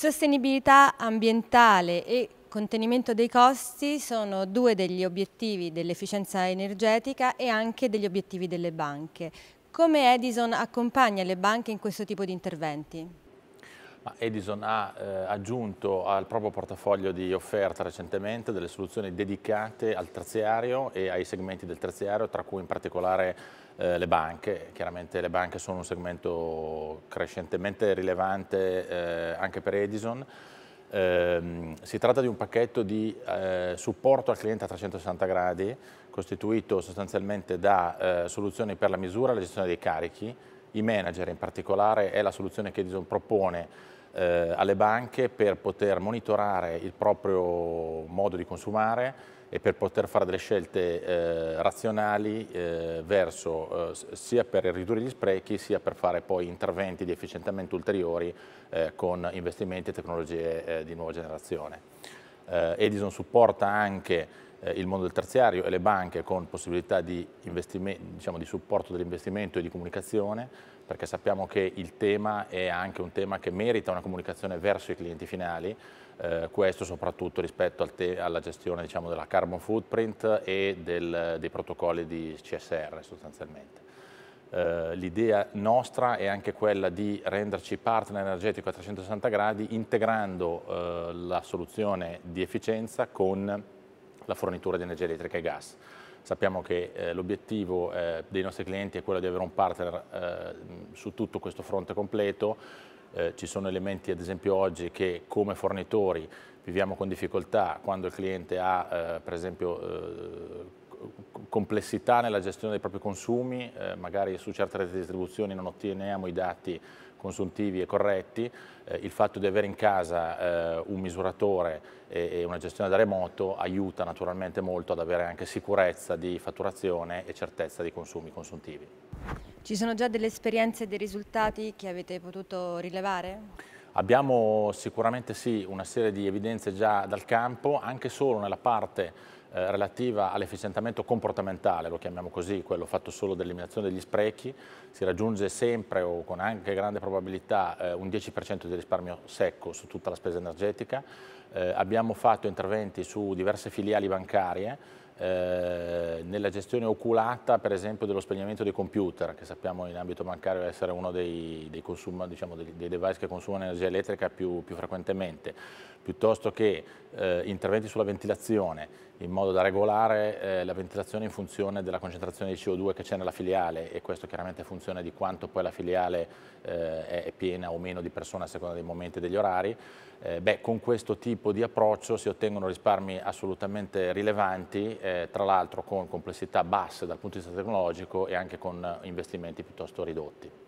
Sostenibilità ambientale e contenimento dei costi sono due degli obiettivi dell'efficienza energetica e anche degli obiettivi delle banche. Come Edison accompagna le banche in questo tipo di interventi? Edison ha eh, aggiunto al proprio portafoglio di offerta recentemente delle soluzioni dedicate al terziario e ai segmenti del terziario, tra cui in particolare eh, le banche. Chiaramente le banche sono un segmento crescentemente rilevante eh, anche per Edison. Ehm, si tratta di un pacchetto di eh, supporto al cliente a 360 gradi, costituito sostanzialmente da eh, soluzioni per la misura e la gestione dei carichi, i manager in particolare è la soluzione che Edison propone eh, alle banche per poter monitorare il proprio modo di consumare e per poter fare delle scelte eh, razionali eh, verso, eh, sia per ridurre gli sprechi sia per fare poi interventi di efficientamento ulteriori eh, con investimenti e tecnologie eh, di nuova generazione. Edison supporta anche eh, il mondo del terziario e le banche con possibilità di, diciamo, di supporto dell'investimento e di comunicazione, perché sappiamo che il tema è anche un tema che merita una comunicazione verso i clienti finali, eh, questo soprattutto rispetto al alla gestione diciamo, della carbon footprint e del, dei protocolli di CSR sostanzialmente. Eh, L'idea nostra è anche quella di renderci partner energetico a 360 gradi integrando eh, la soluzione di efficienza con la fornitura di energia elettrica e gas. Sappiamo che eh, l'obiettivo eh, dei nostri clienti è quello di avere un partner eh, su tutto questo fronte completo. Eh, ci sono elementi ad esempio oggi che come fornitori viviamo con difficoltà quando il cliente ha eh, per esempio eh, complessità nella gestione dei propri consumi, eh, magari su certe reti di distribuzione non otteniamo i dati consuntivi e corretti, eh, il fatto di avere in casa eh, un misuratore e, e, una gestione da remoto aiuta naturalmente molto ad avere anche sicurezza di fatturazione e certezza di consumi consuntivi. Ci sono già delle esperienze e dei risultati che avete potuto rilevare? Abbiamo sicuramente sì una serie di evidenze già dal campo, anche solo nella parte eh, relativa all'efficientamento comportamentale, lo chiamiamo così, quello fatto solo dell'eliminazione degli sprechi, si raggiunge sempre o con anche grande probabilità eh, un 10% di risparmio secco su tutta la spesa energetica. Eh, abbiamo fatto interventi su diverse filiali bancarie, eh, nella gestione oculata per esempio dello spegnimento dei computer che sappiamo in ambito bancario essere uno dei, dei, consuma, diciamo, dei, dei device che consumano energia elettrica più, più frequentemente piuttosto che eh, interventi sulla ventilazione in modo da regolare eh, la ventilazione in funzione della concentrazione di CO2 che c'è nella filiale e questo chiaramente è funzione di quanto poi la filiale eh, è piena o meno di persone a seconda dei momenti e degli orari. Eh, beh, con questo tipo di approccio si ottengono risparmi assolutamente rilevanti, eh, tra l'altro con complessità basse dal punto di vista tecnologico e anche con investimenti piuttosto ridotti.